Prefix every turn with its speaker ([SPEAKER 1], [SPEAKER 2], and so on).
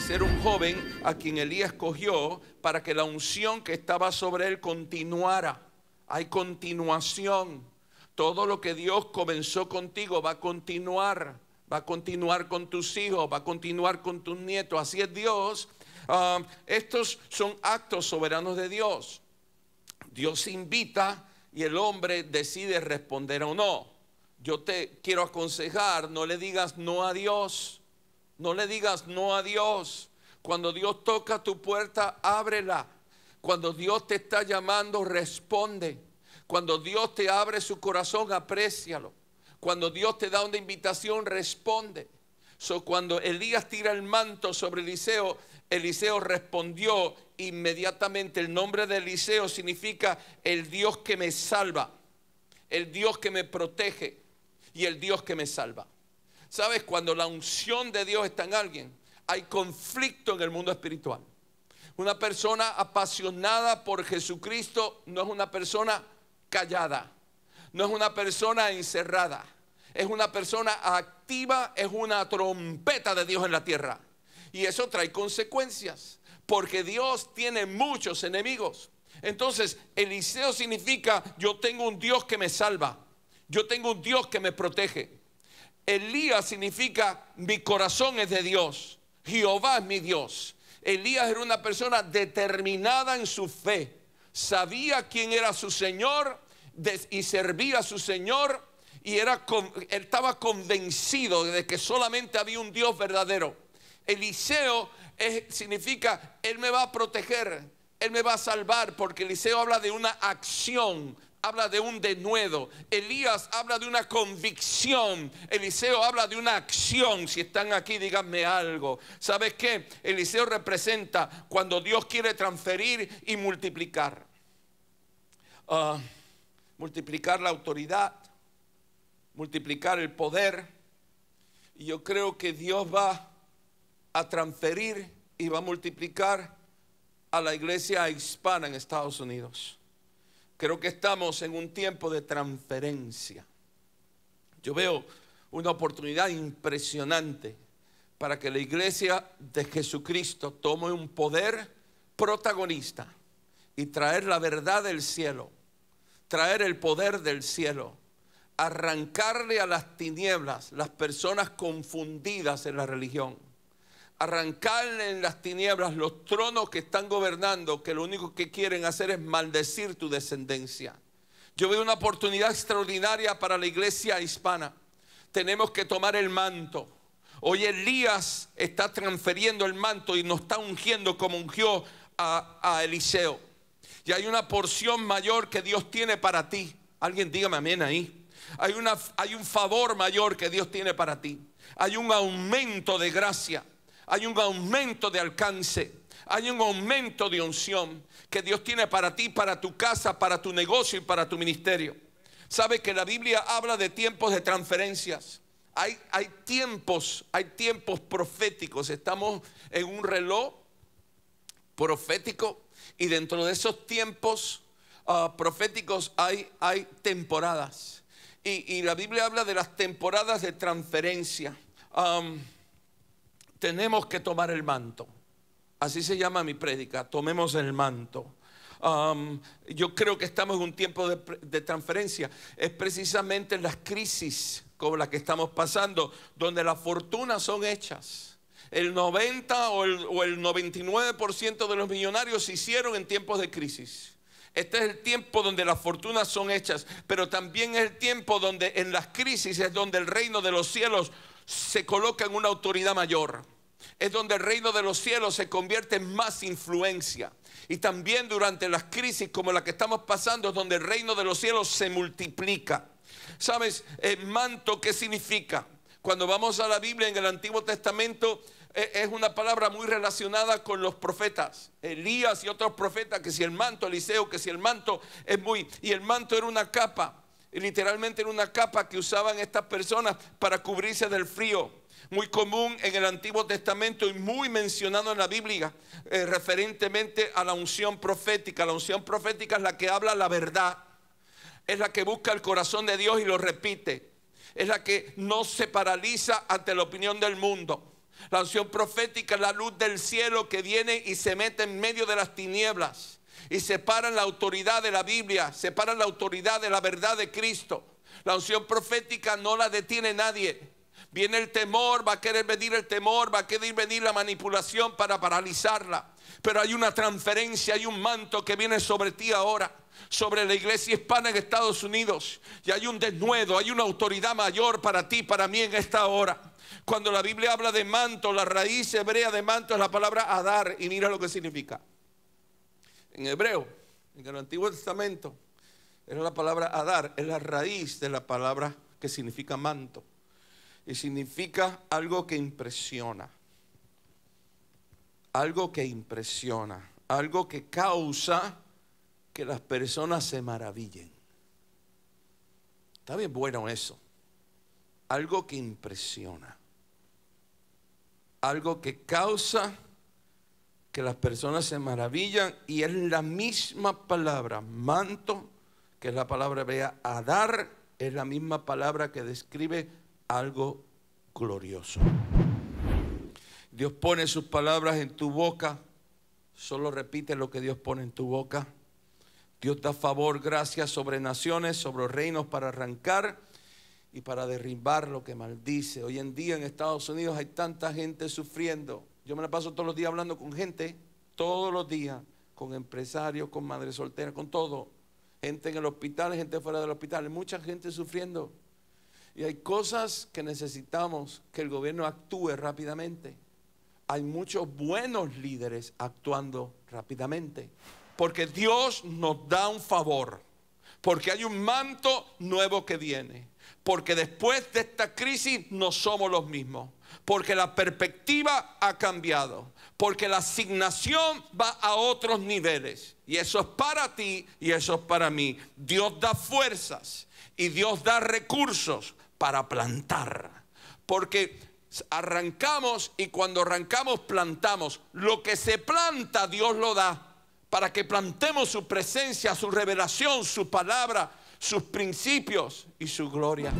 [SPEAKER 1] ser un joven a quien Elías cogió para que la unción que estaba sobre él continuara. Hay continuación. Todo lo que Dios comenzó contigo va a continuar. Va a continuar con tus hijos, va a continuar con tus nietos. Así es Dios. Ah, estos son actos soberanos de Dios. Dios invita y el hombre decide responder o no. Yo te quiero aconsejar, no le digas no a Dios. No le digas no a Dios. Cuando Dios toca tu puerta, ábrela. Cuando Dios te está llamando, responde. Cuando Dios te abre su corazón, aprécialo. Cuando Dios te da una invitación, responde. cuando Elías tira el manto sobre Eliseo, Eliseo respondió inmediatamente. El nombre de Eliseo significa el Dios que me salva, el Dios que me protege y el Dios que me salva. Sabes, cuando la unción de Dios está en alguien, hay conflicto en el mundo espiritual. Una persona apasionada por Jesucristo no es una persona callada, no es una persona encerrada, es una persona activa, es una trompeta de Dios en la tierra. Y eso trae consecuencias, porque Dios tiene muchos enemigos. Entonces, Eliseo significa, yo tengo un Dios que me salva, yo tengo un Dios que me protege. Elías significa mi corazón es de Dios, Jehová es mi Dios. Elías era una persona determinada en su fe, sabía quién era su Señor y servía a su Señor y era, estaba convencido de que solamente había un Dios verdadero. Eliseo significa, Él me va a proteger, Él me va a salvar, porque Eliseo habla de una acción habla de un denuedo, Elías habla de una convicción, Eliseo habla de una acción. Si están aquí, díganme algo. ¿Sabes qué? Eliseo representa cuando Dios quiere transferir y multiplicar. Ah, multiplicar la autoridad, multiplicar el poder. Y yo creo que Dios va a transferir y va a multiplicar a la iglesia hispana en Estados Unidos. Creo que estamos en un tiempo de transferencia. Yo veo una oportunidad impresionante para que la iglesia de Jesucristo tome un poder protagonista y traer la verdad del cielo, traer el poder del cielo, arrancarle a las tinieblas las personas confundidas en la religión Arrancarle en las tinieblas los tronos que están gobernando, que lo único que quieren hacer es maldecir tu descendencia. Yo veo una oportunidad extraordinaria para la iglesia hispana. Tenemos que tomar el manto. Hoy Elías está transfiriendo el manto y nos está ungiendo como ungió a, Eliseo. Y hay una porción mayor que Dios tiene para ti. Alguien dígame amén ahí. Hay, una, hay un favor mayor que Dios tiene para ti. Hay un aumento de gracia hay un aumento de alcance, hay un aumento de unción que Dios tiene para ti, para tu casa, para tu negocio y para tu ministerio. Sabe que la Biblia habla de tiempos de transferencias. Hay, hay tiempos, hay tiempos proféticos. Estamos en un reloj profético y dentro de esos tiempos ah, proféticos hay, hay temporadas. Y, la Biblia habla de las temporadas de transferencia tenemos que tomar el manto. Así se llama mi prédica, tomemos el manto. yo creo que estamos en un tiempo de, transferencia. Es precisamente en las crisis como las que estamos pasando, donde las fortunas son hechas. El 90 o el, o el 99% de los millonarios se hicieron en tiempos de crisis. Este es el tiempo donde las fortunas son hechas, pero también es el tiempo donde en las crisis es donde el reino de los cielos se coloca en una autoridad mayor es donde el reino de los cielos se convierte en más influencia. Y también durante las crisis como la que estamos pasando es donde el reino de los cielos se multiplica. ¿Sabes? El eh, manto, ¿qué significa? Cuando vamos a la Biblia en el Antiguo Testamento eh, es una palabra muy relacionada con los profetas. Elías y otros profetas, que si el manto, Eliseo, que si el manto es muy... Y el manto era una capa, literalmente era una capa que usaban estas personas para cubrirse del frío muy común en el Antiguo Testamento y muy mencionado en la Biblia, eh, referentemente a la unción profética. La unción profética es la que habla la verdad, es la que busca el corazón de Dios y lo repite, es la que no se paraliza ante la opinión del mundo. La unción profética es la luz del cielo que viene y se mete en medio de las tinieblas y separa la autoridad de la Biblia, separa la autoridad de la verdad de Cristo. La unción profética no la detiene nadie. Viene el temor, va a querer venir el temor, va a querer venir la manipulación para paralizarla. Pero hay una transferencia, hay un manto que viene sobre ti ahora, sobre la iglesia hispana en Estados Unidos. Y hay un desnudo, hay una autoridad mayor para ti, para mí en esta hora. Cuando la Biblia habla de manto, la raíz hebrea de manto es la palabra adar. Y mira lo que significa. En hebreo, en el Antiguo Testamento, era la palabra adar, es la raíz de la palabra que significa manto y significa algo que impresiona, algo que impresiona, algo que causa que las personas se maravillen. Está bien bueno eso, algo que impresiona, algo que causa que las personas se maravillan y es la misma palabra, manto, que es la palabra vea, a dar, es la misma palabra que describe algo glorioso. Dios pone sus palabras en tu boca, solo repite lo que Dios pone en tu boca. Dios da favor, gracias sobre naciones, sobre reinos para arrancar y para derribar lo que maldice. Hoy en día en Estados Unidos hay tanta gente sufriendo. Yo me la paso todos los días hablando con gente, todos los días, con empresarios, con madres solteras, con todo. Gente en el hospital, gente fuera del hospital, mucha gente sufriendo. Y hay cosas que necesitamos que el gobierno actúe rápidamente. Hay muchos buenos líderes actuando rápidamente. Porque Dios nos da un favor. Porque hay un manto nuevo que viene. Porque después de esta crisis no somos los mismos. Porque la perspectiva ha cambiado. Porque la asignación va a otros niveles. Y eso es para ti y eso es para mí. Dios da fuerzas y Dios da recursos para plantar. Porque arrancamos y cuando arrancamos plantamos. Lo que se planta Dios lo da para que plantemos su presencia, su revelación, su palabra, sus principios y su gloria.